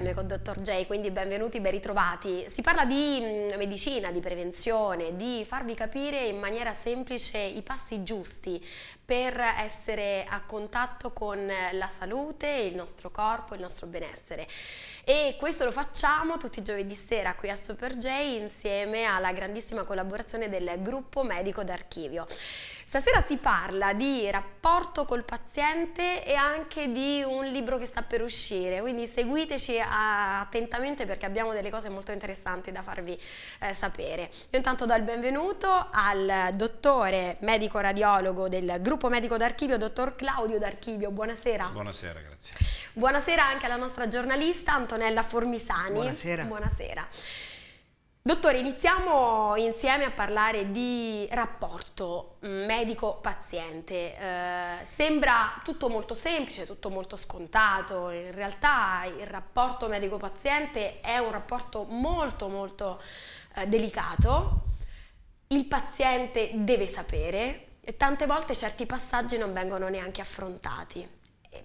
insieme con Dottor J, quindi benvenuti, ben ritrovati. Si parla di mm, medicina, di prevenzione, di farvi capire in maniera semplice i passi giusti per essere a contatto con la salute, il nostro corpo, il nostro benessere. E questo lo facciamo tutti i giovedì sera qui a Super J insieme alla grandissima collaborazione del gruppo medico d'archivio. Stasera si parla di rapporto col paziente e anche di un libro che sta per uscire, quindi seguiteci attentamente perché abbiamo delle cose molto interessanti da farvi eh, sapere. Io intanto do il benvenuto al dottore medico radiologo del gruppo medico d'archivio, dottor Claudio d'Archivio, buonasera. Buonasera, grazie. Buonasera anche alla nostra giornalista Antonella Formisani. Buonasera. Buonasera. Dottore, iniziamo insieme a parlare di rapporto medico-paziente. Eh, sembra tutto molto semplice, tutto molto scontato, in realtà il rapporto medico-paziente è un rapporto molto molto eh, delicato. Il paziente deve sapere e tante volte certi passaggi non vengono neanche affrontati.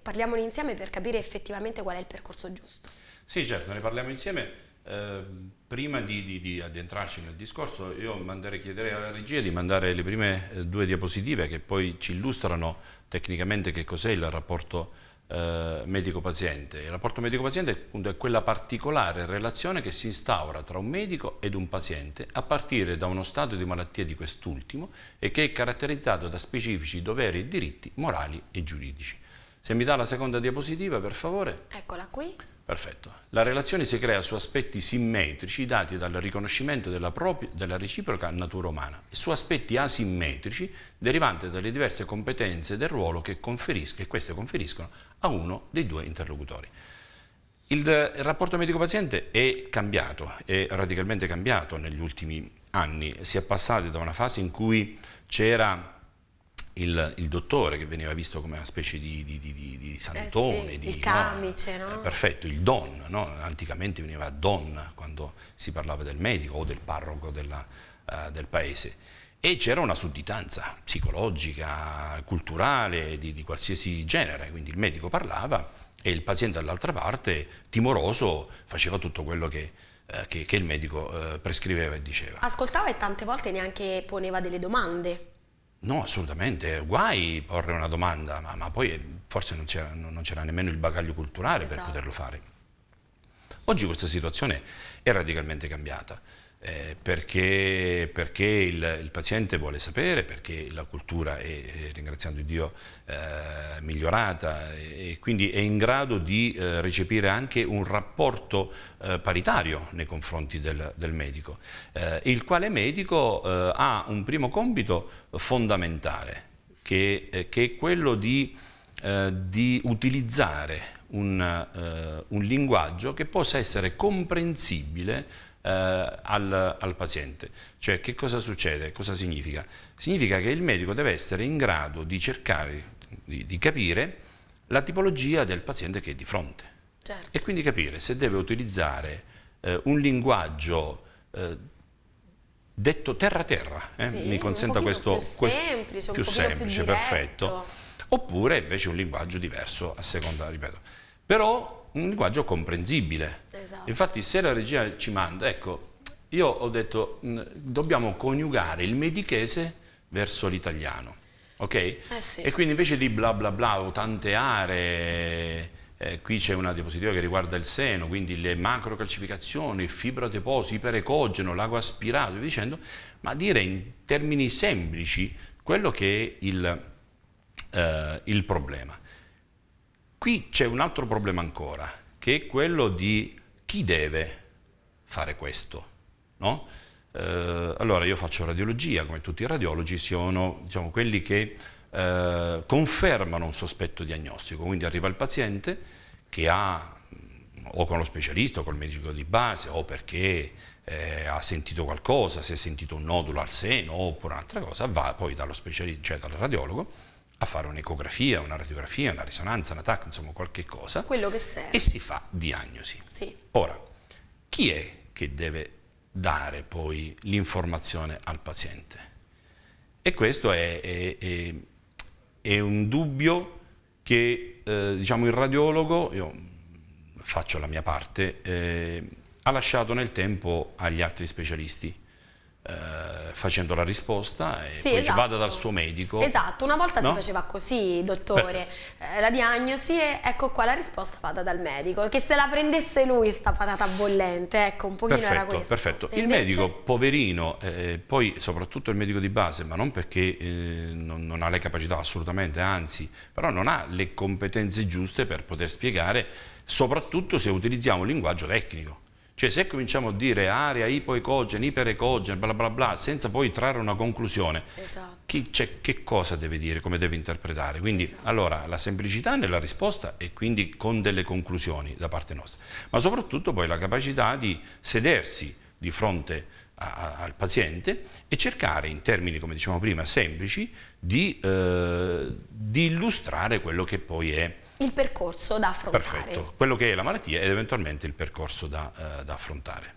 parliamone insieme per capire effettivamente qual è il percorso giusto. Sì, certo, ne parliamo insieme Ehm, prima di, di, di, addentrarci nel discorso, io mandare, chiederei alla regia di mandare le prime eh, due diapositive che poi ci illustrano tecnicamente che cos'è il rapporto eh, medico-paziente. Il rapporto medico-paziente appunto, è quella particolare relazione che si instaura tra un medico ed un paziente a partire da uno stato di malattia di quest'ultimo e che è caratterizzato da specifici doveri e diritti morali e giuridici. Se mi dà la seconda diapositiva, per favore. Eccola qui. Perfetto. La relazione si crea su aspetti simmetrici dati dal riconoscimento della, propria, della reciproca natura umana e su aspetti asimmetrici derivanti dalle diverse competenze del ruolo che, che queste conferiscono a uno dei due interlocutori. Il, il rapporto medico-paziente è cambiato, è radicalmente cambiato negli ultimi anni. Si è passati da una fase in cui c'era il, il, dottore che veniva visto come una specie di, di, di, di eh, santone, eh sì, il ah, camice, no? No? Eh, perfetto, il don, no? anticamente veniva don quando si parlava del medico o del parroco della, uh, del paese e c'era una sudditanza psicologica, culturale, di qualsiasi genere, quindi il medico parlava e il paziente dall'altra parte, timoroso, faceva tutto quello che, eh, che, che il medico eh, prescriveva e diceva. Ascoltava e tante volte neanche poneva delle domande. No, assolutamente, guai porre una domanda, ma, ma poi forse non c'era, nemmeno il bagaglio culturale esatto. per poterlo fare. Oggi questa situazione è radicalmente cambiata eh, perché, perché il, il, paziente vuole sapere, perché la cultura è, è ringraziando Dio, eh, migliorata e, e, quindi è in grado di eh, recepire anche un rapporto eh, paritario nei confronti del, del medico, eh, il quale medico eh, ha un primo compito fondamentale, che, che è quello di, di utilizzare un, un linguaggio che possa essere comprensibile eh, al, al, paziente. Cioè che cosa succede? Cosa significa? Significa che il medico deve essere in grado di cercare di, di capire la tipologia del paziente che è di fronte certo. e quindi capire se deve utilizzare eh, un linguaggio eh, detto terra terra, eh, sì, mi consenta questo... Più semplice, più semplice più perfetto. Oppure invece un linguaggio diverso a seconda, ripeto. Però un linguaggio comprensibile. Esatto. Infatti se la regia ci manda, ecco, io ho detto mh, mm, dobbiamo coniugare il medichese verso l'italiano, ok? Eh sì. E quindi invece di bla bla bla o tante aree, eh, qui c'è una diapositiva che riguarda il seno, quindi le macrocalcificazioni, fibroteposi, iperecogeno, lago aspirato, e via dicendo, ma dire in termini semplici quello che è il, eh, il problema. Qui c'è un altro problema ancora, che è quello di chi deve fare questo. No? Eh, allora io faccio radiologia, come tutti i radiologi, sono diciamo, quelli che eh, confermano un sospetto diagnostico, quindi arriva il paziente che ha mm, o con lo specialista o col medico di base o perché eh, ha sentito qualcosa, si è sentito un nodulo al seno oppure un'altra cosa, va poi dallo specialista, cioè dal radiologo a fare un'ecografia, una radiografia, una risonanza, una TAC, insomma qualche cosa. Quello che serve. E si fa diagnosi. Sì. Ora, chi è che deve dare poi l'informazione al paziente? E questo è, è, è, è un dubbio che eh, diciamo, il radiologo, io faccio la mia parte, eh, ha lasciato nel tempo agli altri specialisti eh, facendo la risposta e sì, poi esatto. vada dal suo medico. Esatto, una volta no? si faceva così, dottore, eh, la diagnosi e ecco qua la risposta vada dal medico, che se la prendesse lui sta patata bollente, ecco un pochino perfetto, era questo. Perfetto, e il medico poverino, eh, poi soprattutto il medico di base, ma non perché eh, non, non ha le capacità assolutamente, anzi, però non ha le competenze giuste per poter spiegare, soprattutto se utilizziamo un linguaggio tecnico cioè se cominciamo a dire area ipoecogen, iperecogen, bla bla bla, senza poi trarre una conclusione, esatto. chi, cioè, che cosa deve dire, come deve interpretare? Quindi esatto. allora la semplicità nella risposta e quindi con delle conclusioni da parte nostra, ma soprattutto poi la capacità di sedersi di fronte a, a, al paziente e cercare in termini, come dicevamo prima, semplici di, eh, di illustrare quello che poi è il percorso da affrontare. Perfetto, quello che è la malattia ed eventualmente il percorso da, eh, da affrontare.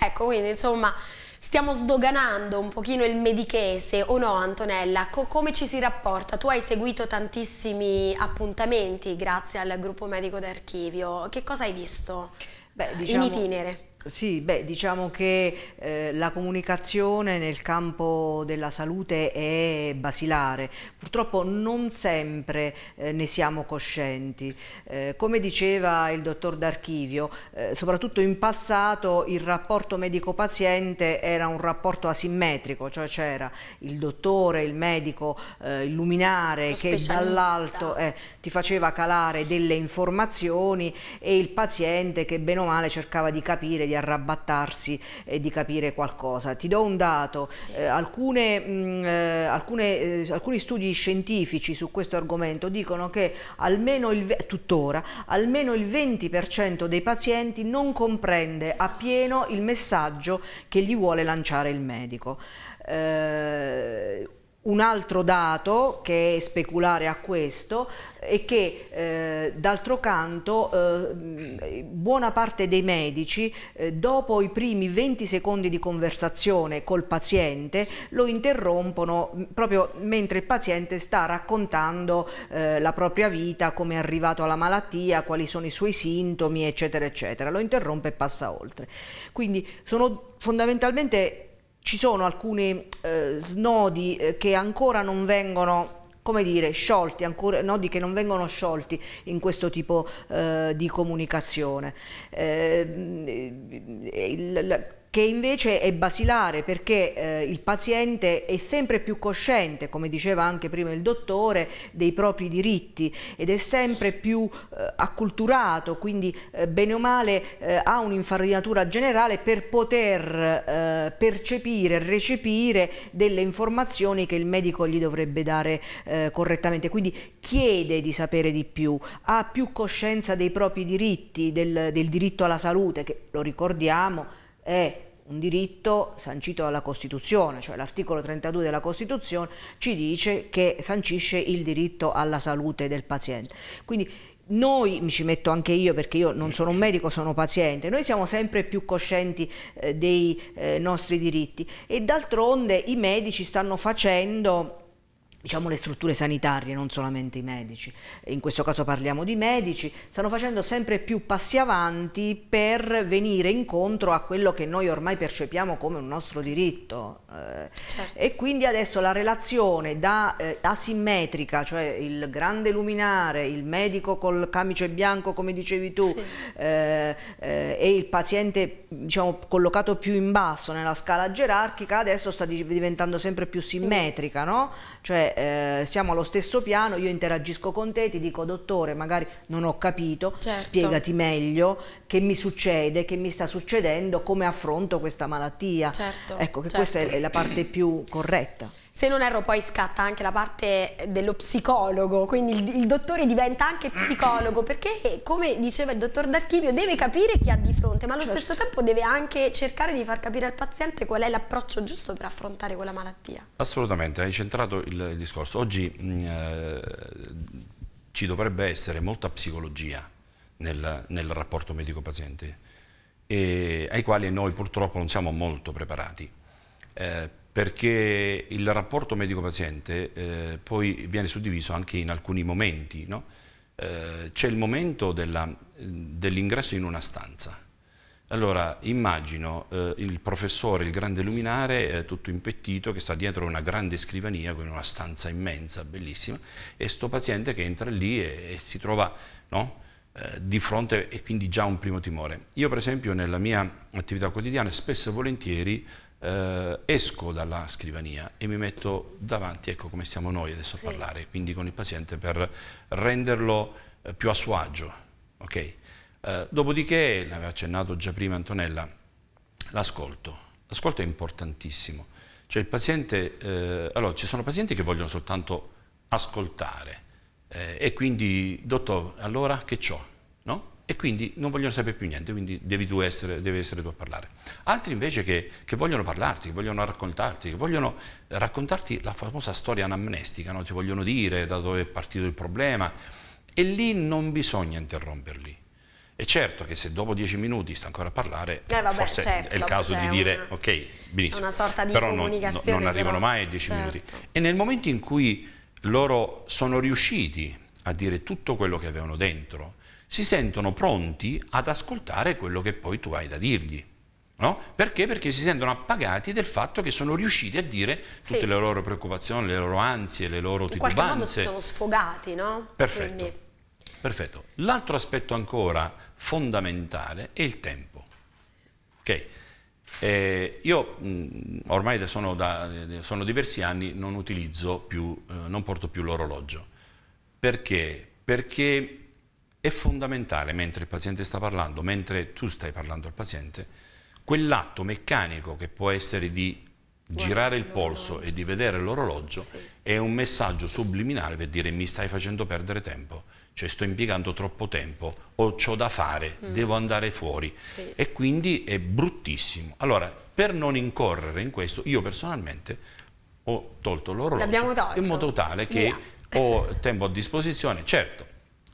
Ecco, quindi insomma... Stiamo sdoganando un pochino il medichese, o no Antonella? Co come ci si rapporta? Tu hai seguito tantissimi appuntamenti grazie al gruppo medico d'archivio. Che cosa hai visto Beh, diciamo, in itinere? Sì, beh, diciamo che eh, la comunicazione nel campo della salute è basilare, purtroppo non sempre eh, ne siamo coscienti. Eh, come diceva il dottor D'Archivio, eh, soprattutto in passato il rapporto medico-paziente era un rapporto asimmetrico, cioè c'era il dottore, il medico, eh, il luminare che dall'alto eh, ti faceva calare delle informazioni e il paziente che bene o male cercava di capire, di arrabattarsi e di capire qualcosa. Ti do un dato, sì. eh, alcune, mh, mm, eh, eh, alcuni studi scientifici su questo argomento dicono che almeno il, tuttora almeno il 20% dei pazienti non comprende esatto. appieno il messaggio che gli vuole lanciare il medico. Eh, un altro dato che è speculare a questo è che eh, d'altro canto eh, buona parte dei medici eh, dopo i primi 20 secondi di conversazione col paziente lo interrompono proprio mentre il paziente sta raccontando eh, la propria vita, come è arrivato alla malattia, quali sono i suoi sintomi eccetera eccetera, lo interrompe e passa oltre. Quindi sono fondamentalmente ci sono alcuni eh, snodi eh, che ancora non vengono come dire, sciolti, ancora, nodi che non vengono sciolti in questo tipo eh, di comunicazione. Eh, mm, eh, il, la, che invece è basilare perché eh, il paziente è sempre più cosciente, come diceva anche prima il dottore, dei propri diritti ed è sempre più eh, acculturato, quindi eh, bene o male eh, ha un'infarinatura generale per poter eh, percepire, recepire delle informazioni che il medico gli dovrebbe dare eh, correttamente, quindi chiede di sapere di più, ha più coscienza dei propri diritti, del, del diritto alla salute, che lo ricordiamo, è un diritto sancito dalla Costituzione, cioè l'articolo 32 della Costituzione ci dice che sancisce il diritto alla salute del paziente. Quindi noi, mi ci metto anche io perché io non sono un medico, sono paziente, noi siamo sempre più coscienti eh, dei eh, nostri diritti e d'altronde i medici stanno facendo diciamo, le strutture sanitarie, non solamente i medici, in questo caso parliamo di medici, stanno facendo sempre più passi avanti per venire incontro a quello che noi ormai percepiamo come un nostro diritto. Eh, certo. E quindi adesso la relazione da eh, asimmetrica, cioè il grande luminare, il medico col camice bianco come dicevi tu, sì. eh, eh, e il paziente diciamo, collocato più in basso nella scala gerarchica, adesso sta diventando sempre più simmetrica, no? Cioè eh, siamo allo stesso piano io interagisco con te, ti dico dottore magari non ho capito, certo. spiegati meglio che mi succede, che mi sta succedendo, come affronto questa malattia. Certo, ecco che certo. questa è la parte più corretta se non erro poi scatta anche la parte dello psicologo, quindi il, il dottore diventa anche psicologo perché come diceva il dottor D'Archivio deve capire chi ha di fronte ma allo certo. stesso tempo deve anche cercare di far capire al paziente qual è l'approccio giusto per affrontare quella malattia. Assolutamente, hai centrato il, il discorso. Oggi mm, eh, ci dovrebbe essere molta psicologia nel, nel rapporto medico-paziente ai quali noi purtroppo non siamo molto preparati. Eh, perché il rapporto medico-paziente eh, poi viene suddiviso anche in alcuni momenti. No? Eh, C'è il momento dell'ingresso dell in una stanza. Allora immagino eh, il professore, il grande luminare, tutto impettito, che sta dietro una grande scrivania con una stanza immensa, bellissima, e sto paziente che entra lì e, e si trova no? Eh, di fronte e quindi già un primo timore. Io per esempio nella mia attività quotidiana spesso e volentieri eh, esco dalla scrivania e mi metto davanti, ecco come siamo noi adesso a sì. parlare, quindi con il paziente per renderlo eh, più a suo agio. Okay? Eh, dopodiché, l'aveva accennato già prima Antonella, l'ascolto. L'ascolto è importantissimo. Cioè il paziente, eh, allora ci sono pazienti che vogliono soltanto ascoltare eh, e quindi, dottor, allora che c'ho? No? e quindi non vogliono sapere più niente, quindi devi tu essere, devi essere tu a parlare. Altri invece che, che, vogliono parlarti, che vogliono raccontarti, che vogliono raccontarti la famosa storia anamnestica, no? ti vogliono dire da dove è partito il problema e lì non bisogna interromperli. E certo che se dopo dieci minuti sta ancora a parlare, eh vabbè, forse certo, è il certo, caso di cioè, dire una, ok, benissimo, una sorta di però non, non, non arrivano mai dieci certo. minuti. E nel momento in cui loro sono riusciti a dire tutto quello che avevano dentro, si sentono pronti ad ascoltare quello che poi tu hai da dirgli. No? Perché? Perché si sentono appagati del fatto che sono riusciti a dire tutte sì. le loro preoccupazioni, le loro ansie, le loro titubanze. In qualche modo si sono sfogati, no? Perfetto. Perfetto. L'altro aspetto ancora fondamentale è il tempo. Ok? Eh, io mh, mm, ormai sono, da, eh, sono, diversi anni non utilizzo più, eh, non porto più l'orologio. Perché? Perché è fondamentale mentre il paziente sta parlando, mentre tu stai parlando al paziente, quell'atto meccanico che può essere di girare il polso e di vedere l'orologio sì. è un messaggio subliminale per dire mi stai facendo perdere tempo, cioè sto impiegando troppo tempo, ho ciò da fare, mm. devo andare fuori sì. e quindi è bruttissimo. Allora, per non incorrere in questo, io personalmente ho tolto l'orologio in modo tale che Via. ho tempo a disposizione, certo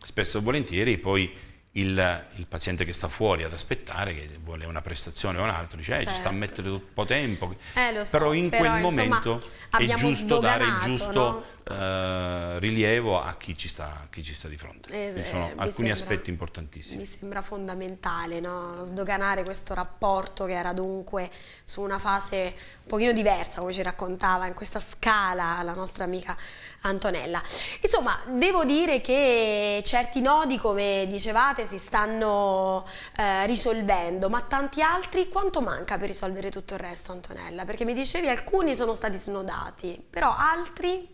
spesso e volentieri poi il, il, paziente che sta fuori ad aspettare, che vuole una prestazione o un'altra, dice eh, ci sta a mettere un po' certo. tempo, eh, so, però in però, quel insomma, momento è giusto dare il giusto... No? Eh, rilievo a chi ci sta, chi ci sta di fronte. Eh, eh sono alcuni sembra, aspetti importantissimi. Mi sembra fondamentale no? sdoganare questo rapporto che era dunque su una fase un pochino diversa, come ci raccontava, in questa scala la nostra amica Antonella. Insomma, devo dire che certi nodi, come dicevate, si stanno eh, risolvendo, ma tanti altri quanto manca per risolvere tutto il resto, Antonella? Perché mi dicevi alcuni sono stati snodati, però altri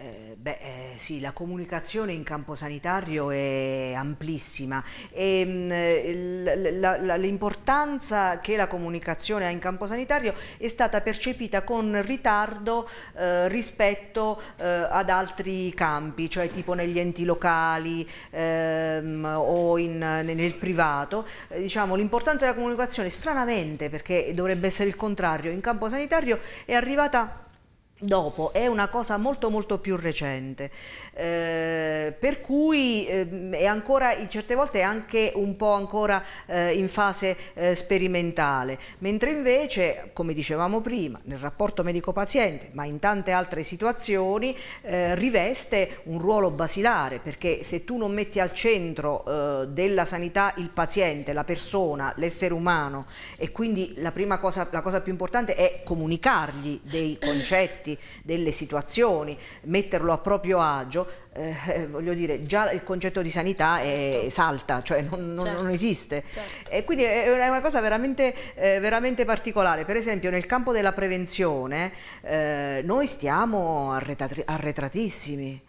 eh, beh, eh, sì, la comunicazione in campo sanitario è amplissima e ehm, l'importanza che la comunicazione ha in campo sanitario è stata percepita con ritardo eh, rispetto eh, ad altri campi, cioè tipo negli enti locali ehm, o in, nel privato. diciamo, l'importanza della comunicazione stranamente, perché dovrebbe essere il contrario, in campo sanitario è arrivata dopo è una cosa molto molto più recente eh, per cui eh, è ancora in certe volte è anche un po' ancora eh, in fase eh, sperimentale mentre invece come dicevamo prima nel rapporto medico-paziente ma in tante altre situazioni eh, riveste un ruolo basilare perché se tu non metti al centro eh, della sanità il paziente la persona l'essere umano e quindi la prima cosa la cosa più importante è comunicargli dei concetti aspetti delle situazioni, metterlo a proprio agio, eh, eh, voglio dire, già il concetto di sanità certo. è, salta, cioè non, non, certo. non esiste. Certo. E quindi è una cosa veramente, eh, veramente, particolare. Per esempio nel campo della prevenzione eh, noi stiamo arretratissimi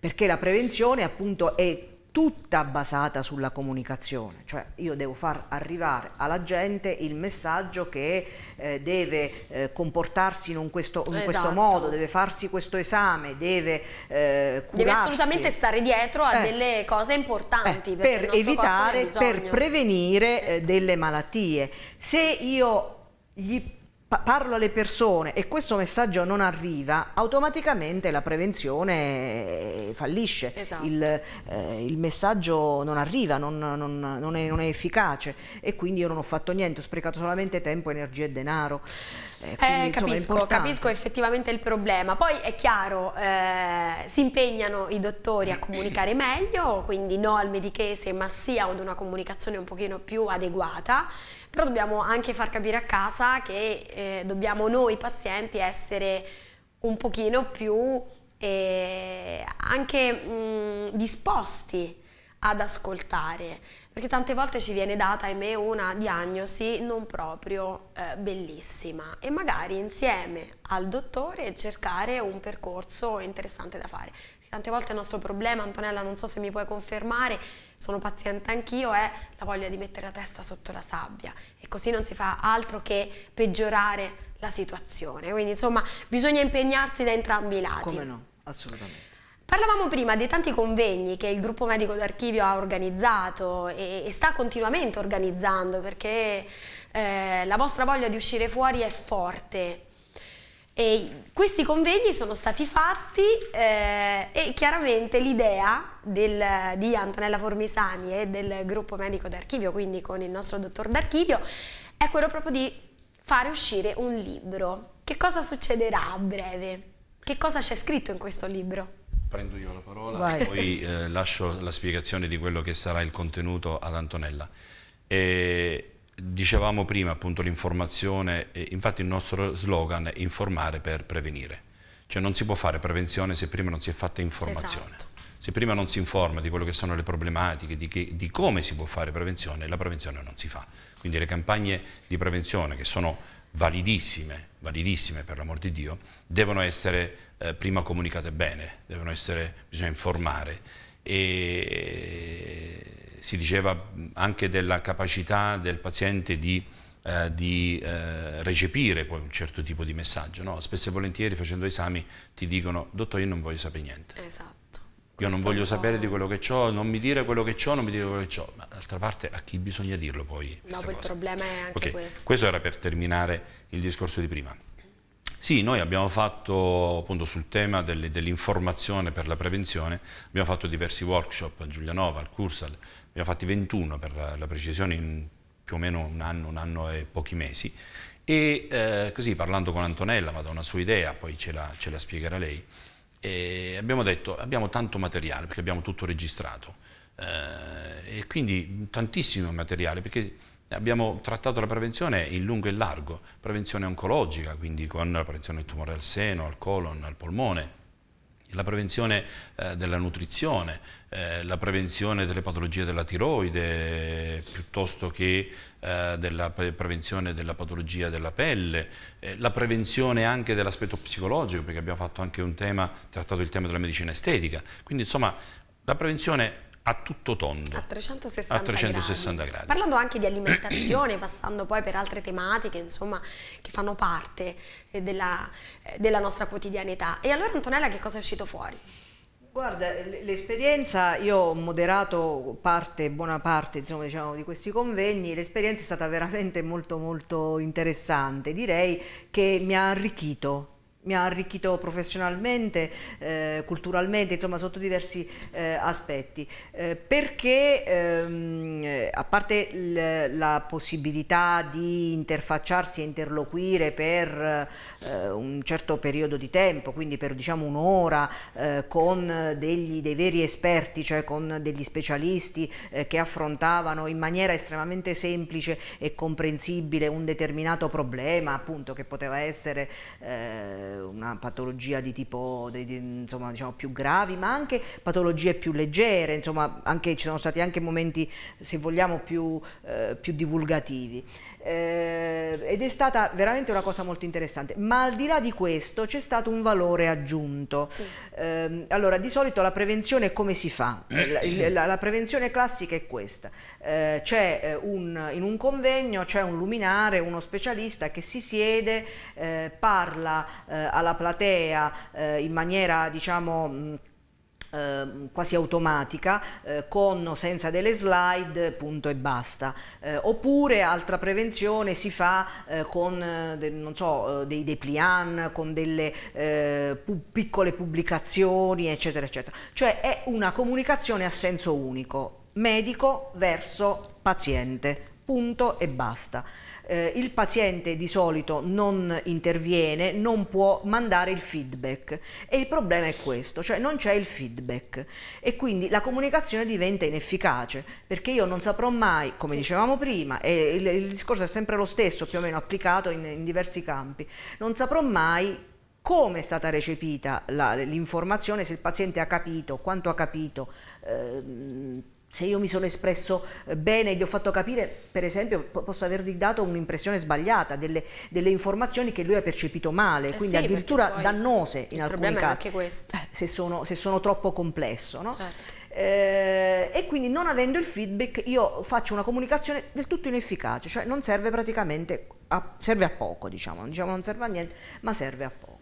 perché la prevenzione appunto è tutta basata sulla comunicazione, cioè io devo far arrivare alla gente il messaggio che eh, deve eh, comportarsi in, un questo, in esatto. questo, modo, deve farsi questo esame, deve eh, curarsi. Deve assolutamente stare dietro a eh. delle cose importanti. Eh, per evitare, per prevenire eh, esatto. delle malattie. Se io gli parlo alle persone e questo messaggio non arriva, automaticamente la prevenzione eh, fallisce, esatto. il, eh, il, messaggio non arriva, non, non, non, è, non, è, efficace e quindi io non ho fatto niente, ho sprecato solamente tempo, energia e denaro. Eh, eh quindi, eh, insomma, capisco, capisco, effettivamente il problema. Poi è chiaro, eh, si impegnano i dottori a comunicare meglio, quindi no al medichese ma sì ad una comunicazione un pochino più adeguata però dobbiamo anche far capire a casa che eh, dobbiamo noi pazienti essere un pochino più eh, anche mh, disposti ad ascoltare, perché tante volte ci viene data, ahimè, una diagnosi non proprio eh, bellissima e magari insieme al dottore cercare un percorso interessante da fare. Tante volte il nostro problema, Antonella, non so se mi puoi confermare, sono paziente anch'io, è la voglia di mettere la testa sotto la sabbia e così non si fa altro che peggiorare la situazione. Quindi insomma bisogna impegnarsi da entrambi i lati. Come no, assolutamente. Parlavamo prima dei tanti convegni che il gruppo medico d'archivio ha organizzato e, e, sta continuamente organizzando perché eh, la vostra voglia di uscire fuori è forte, e questi convegni sono stati fatti eh, e chiaramente l'idea di Antonella Formisani e del gruppo medico d'archivio, quindi con il nostro dottor d'archivio, è quello proprio di fare uscire un libro. Che cosa succederà a breve? Che cosa c'è scritto in questo libro? Prendo io la parola, Vai. poi eh, lascio la spiegazione di quello che sarà il contenuto ad Antonella. E Dicevamo prima appunto l'informazione, eh, infatti il nostro slogan è informare per prevenire, cioè non si può fare prevenzione se prima non si è fatta informazione. Esatto. Se prima non si informa di quello che sono le problematiche, di, che, di come si può fare prevenzione, la prevenzione non si fa. Quindi le campagne di prevenzione che sono validissime, validissime per l'amor di Dio, devono essere eh, prima comunicate bene, essere, bisogna informare. E si diceva anche della capacità del paziente di, eh, di eh, recepire poi un certo tipo di messaggio. No? Spesso e volentieri facendo esami ti dicono dottore io non voglio sapere niente. Esatto. Io non voglio sapere di quello che ho, non mi dire quello che ho, non mi dire quello che ho. Ma d'altra parte a chi bisogna dirlo poi? No, poi il problema è anche okay. questo. Questo era per terminare il discorso di prima. Sì, noi abbiamo fatto appunto sul tema dell'informazione per la prevenzione, abbiamo fatto diversi workshop a Giulianova, al Cursal, abbiamo fatti 21 per la, la precisione in più o meno un anno, un anno e pochi mesi e eh, così parlando con Antonella, ma da una sua idea, poi ce la, ce la spiegherà lei, abbiamo detto abbiamo tanto materiale perché abbiamo tutto registrato eh, e quindi tantissimo materiale perché abbiamo trattato la prevenzione in lungo e largo, prevenzione oncologica, quindi con la prevenzione del tumore al seno, al colon, al polmone, la prevenzione eh, della nutrizione, eh, la prevenzione delle patologie della tiroide, piuttosto che eh, della prevenzione della patologia della pelle, eh, la prevenzione anche dell'aspetto psicologico, perché abbiamo fatto anche un tema, trattato il tema della medicina estetica. Quindi insomma la prevenzione a tutto tondo. A 360, a 360 gradi. gradi. Parlando anche di alimentazione, passando poi per altre tematiche, insomma, che fanno parte eh, della, eh, della nostra quotidianità. E allora Antonella che cosa è uscito fuori? Guarda, l'esperienza, io ho moderato parte, buona parte insomma, diciamo, di questi convegni, l'esperienza è stata veramente molto molto interessante, direi che mi ha arricchito mi ha arricchito professionalmente, eh, culturalmente, insomma sotto diversi eh, aspetti. Eh, perché ehm, a parte la possibilità di interfacciarsi e interloquire per eh, un certo periodo di tempo, quindi per diciamo un'ora eh, con degli, dei veri esperti, cioè con degli specialisti eh, che affrontavano in maniera estremamente semplice e comprensibile un determinato problema appunto che poteva essere una patologia di tipo di, di, insomma, diciamo più gravi, ma anche patologie più leggere, insomma, anche, ci sono stati anche momenti, se vogliamo, più, eh, più divulgativi eh, ed è stata veramente una cosa molto interessante. Ma al di là di questo c'è stato un valore aggiunto. Sì. Eh, allora, di solito la prevenzione come si fa? La, la, la prevenzione classica è questa. Eh, c'è eh, un, in un convegno c'è un luminare, uno specialista che si siede, eh, parla eh, alla platea in maniera diciamo Ehm, quasi automatica eh, con o senza delle slide, punto e basta. Eh, oppure altra prevenzione si fa eh, con eh, de, so, eh, dei dépliant, con delle pu piccole pubblicazioni, eccetera, eccetera. Cioè è una comunicazione a senso unico, medico verso paziente, punto e basta eh, il paziente di solito non interviene, non può mandare il feedback e il problema è questo, cioè non c'è il feedback e quindi la comunicazione diventa inefficace perché io non saprò mai, come sì. dicevamo prima, e il, il, discorso è sempre lo stesso, più o meno applicato in, in diversi campi, non saprò mai come è stata recepita l'informazione, se il paziente ha capito, quanto ha capito. Ehm, se io mi sono espresso eh, bene gli ho fatto capire, per esempio, posso avergli dato un'impressione sbagliata, delle, delle, informazioni che lui ha percepito male, eh quindi sì, addirittura dannose in alcuni casi, è eh, se sono, se, sono, troppo complesso. No? Certo. Eh, e quindi non avendo il feedback io faccio una comunicazione del tutto inefficace, cioè non serve praticamente, a, serve a poco, diciamo. diciamo, non serve a niente, ma serve a poco.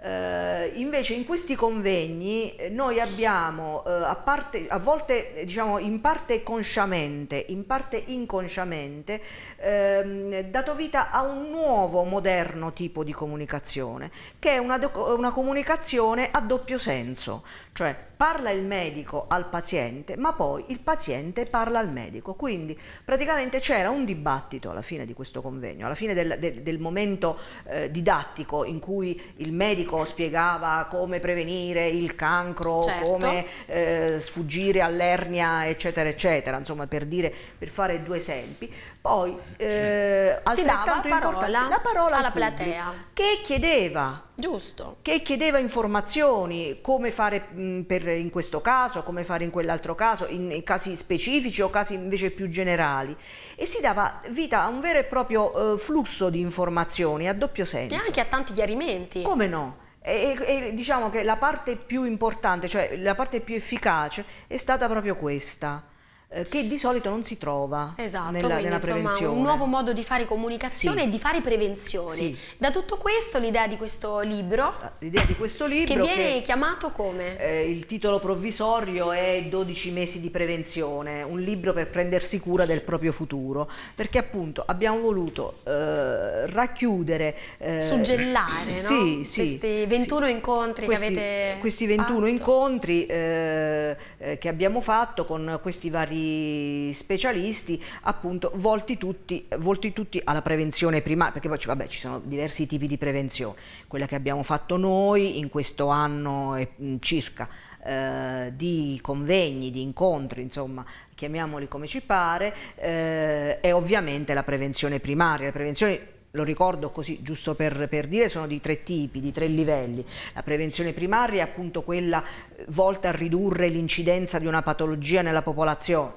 Eh, invece in questi convegni eh, noi abbiamo, eh, a, parte, a, volte eh, diciamo in parte consciamente, in parte inconsciamente, ehm, dato vita a un nuovo moderno tipo di comunicazione, che è una, una comunicazione a doppio senso, cioè parla il medico al paziente, ma poi il paziente parla al medico. Quindi praticamente c'era un dibattito alla fine di questo convegno, alla fine del, del, del momento eh, didattico in cui il medico spiegava come prevenire il cancro, certo. come eh, sfuggire all'ernia, eccetera, eccetera, insomma per, dire, per fare due esempi. Poi eh, altrettanto si dava la parola, la parola alla pubblico, platea che chiedeva Giusto. Che chiedeva informazioni, come fare mm, per, in questo caso, come fare in quell'altro caso, in, in, casi specifici o casi invece più generali. E si dava vita a un vero e proprio eh, flusso di informazioni a doppio senso. E anche a tanti chiarimenti. Come no? E, e, diciamo che la parte più importante, cioè la parte più efficace, è stata proprio questa. Eh, che di solito non si trova esatto, nella, quindi, nella prevenzione. Esatto, un nuovo modo di fare comunicazione sì. e di fare prevenzione. Sì. Da tutto questo l'idea di questo libro... Ah, l'idea di questo libro... Che viene che, chiamato come? Eh, il titolo provvisorio è 12 mesi di prevenzione, un libro per prendersi cura del proprio futuro, perché appunto abbiamo voluto eh, racchiudere... Eh, Suggellare, no? sì, Questi 21 incontri questi, che avete Questi 21 fatto. incontri eh, eh, che abbiamo fatto con questi vari dagli specialisti, appunto volti tutti, volti tutti alla prevenzione primaria, perché poi vabbè, ci sono diversi tipi di prevenzione, quella che abbiamo fatto noi in questo anno e, mm, circa eh, di convegni, di incontri, insomma, chiamiamoli come ci pare, eh, è ovviamente la prevenzione primaria, la prevenzione lo ricordo così giusto per, per, dire, sono di tre tipi, di tre livelli. La prevenzione primaria è appunto quella eh, volta a ridurre l'incidenza di una patologia nella popolazione,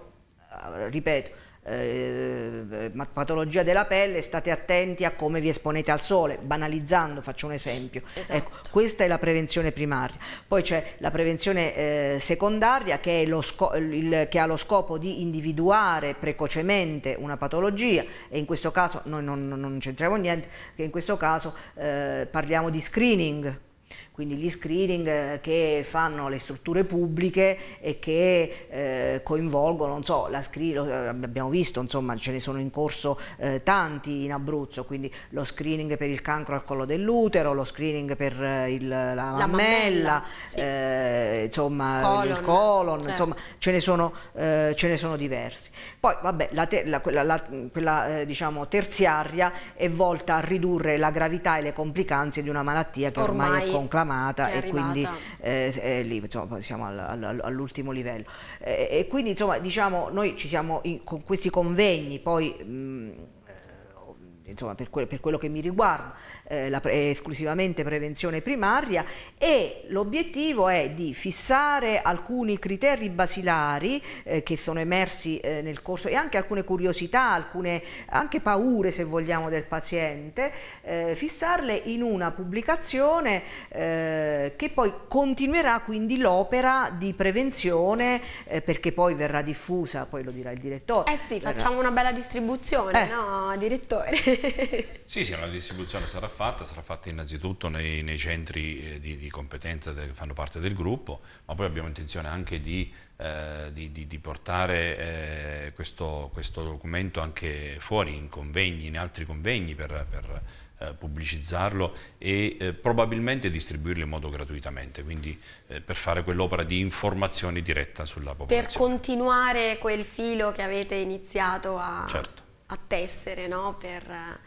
eh, ripeto, eh, eh patologia della pelle, state attenti a come vi esponete al sole, banalizzando, faccio un esempio. Ecco, esatto. Ecco, questa è la prevenzione primaria. Poi c'è la prevenzione eh, secondaria che, il, che, ha lo scopo di individuare precocemente una patologia e in questo caso, noi non, non c'entriamo niente, che in questo caso eh, parliamo di screening quindi gli screening eh, che fanno le strutture pubbliche e che eh, coinvolgono, so, eh, abbiamo visto, insomma, ce ne sono in corso eh, tanti in Abruzzo, quindi lo screening per il cancro al collo dell'utero, lo screening per eh, il, la, la mammella, mammella sì. eh, insomma, colon, il colon, certo. insomma, ce ne sono, ce ne sono diversi. Poi, vabbè, la te, la, quella, quella diciamo, terziaria è volta a ridurre la gravità e le complicanze di una malattia che ormai, ormai è conclamata conclamata cioè, e quindi eh, eh, lì, insomma, siamo al, al, all'ultimo livello. e quindi insomma diciamo noi ci siamo in, con questi convegni poi... Mh, mm, eh, insomma, per, que- per, quello che mi riguarda, eh, la, esclusivamente prevenzione primaria e l'obiettivo è di fissare alcuni criteri basilari eh, che sono emersi eh, nel corso e anche alcune curiosità, alcune anche paure se vogliamo del paziente, eh, fissarle in una pubblicazione eh, che poi continuerà quindi l'opera di prevenzione eh, perché poi verrà diffusa, poi lo dirà il direttore. Eh sì, verrà... facciamo una bella distribuzione, no direttore? sì, sì, una distribuzione sarà fatta fatta sarà fatta innanzitutto nei, nei centri eh, di, di competenza che fanno parte del gruppo, ma poi abbiamo intenzione anche di, eh, di, di portare eh, questo, questo, documento anche fuori in convegni, in altri convegni per, per eh, pubblicizzarlo e eh, probabilmente distribuirlo in modo gratuitamente, quindi eh, per fare quell'opera di informazione diretta sulla popolazione. Per continuare quel filo che avete iniziato a, certo. a tessere, no? per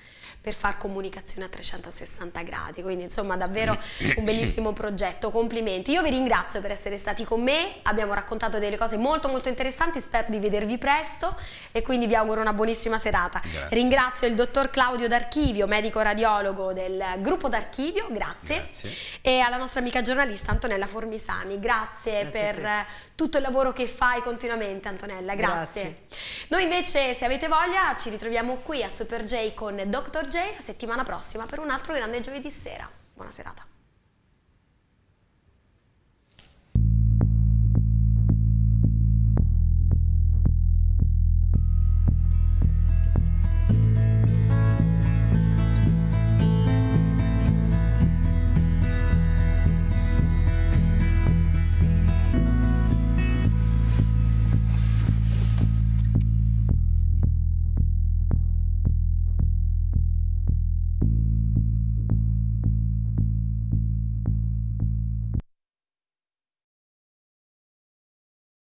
per far comunicazione a 360 gradi, quindi insomma davvero un bellissimo progetto, complimenti. Io vi ringrazio per essere stati con me, abbiamo raccontato delle cose molto molto interessanti, spero di vedervi presto e quindi vi auguro una buonissima serata. Grazie. Ringrazio il dottor Claudio D'Archivio, medico radiologo del gruppo D'Archivio, grazie. grazie, e alla nostra amica giornalista Antonella Formisani, grazie, grazie per tutto il lavoro che fai continuamente Antonella, grazie. Noi invece se avete voglia ci ritroviamo qui a Super J con Dr. J la settimana prossima per un altro grande giovedì sera. Buona serata.